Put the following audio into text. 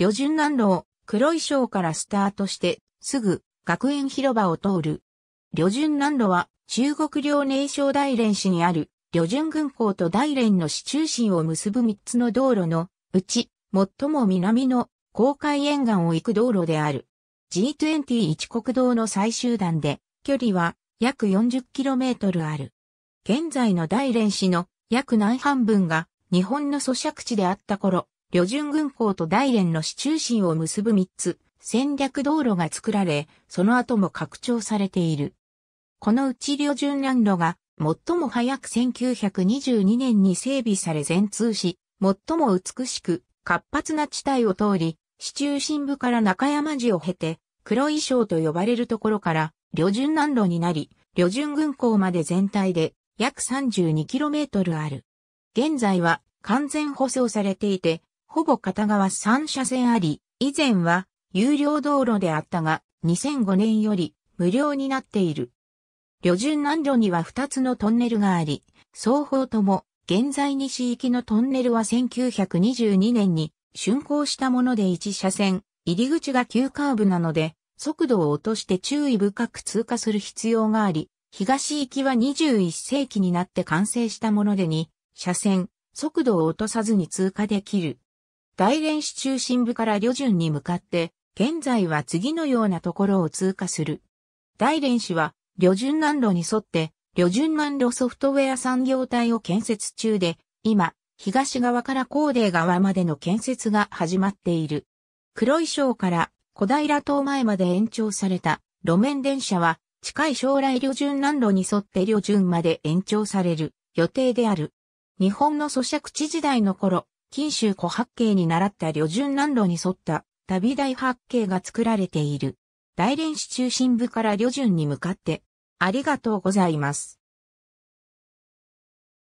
旅順南路黒い章からスタートして、すぐ、学園広場を通る。旅順南路は、中国領寧省大連市にある、旅順軍港と大連の市中心を結ぶ3つの道路の、うち、最も南の、公海沿岸を行く道路である。G21 国道の最終段で、距離は、約 40km ある。現在の大連市の、約南半分が、日本の咀嚼地であった頃、旅順軍港と大連の市中心を結ぶ3つ、戦略道路が作られ、その後も拡張されている。このうち旅順南路が、最も早く1922年に整備され全通し、最も美しく、活発な地帯を通り、市中心部から中山寺を経て、黒衣装と呼ばれるところから、旅順南路になり、旅順軍港まで全体で約 32km ある。現在は完全舗装されていて、ほぼ片側3車線あり、以前は有料道路であったが、2005年より無料になっている。旅順南路には2つのトンネルがあり、双方とも現在西行きのトンネルは1922年に竣工したもので1車線、入り口が急カーブなので、速度を落として注意深く通過する必要があり、東行きは21世紀になって完成したものでに、車線、速度を落とさずに通過できる。大連市中心部から旅順に向かって、現在は次のようなところを通過する。大連市は、旅順南路に沿って、旅順南路ソフトウェア産業体を建設中で、今、東側から高齢側までの建設が始まっている。黒井省から小平島前まで延長された路面電車は近い将来旅順南路に沿って旅順まで延長される予定である。日本の咀嚼地時代の頃、錦州古八景に習った旅順南路に沿った旅大八景が作られている。大連市中心部から旅順に向かって、ありがとうございます。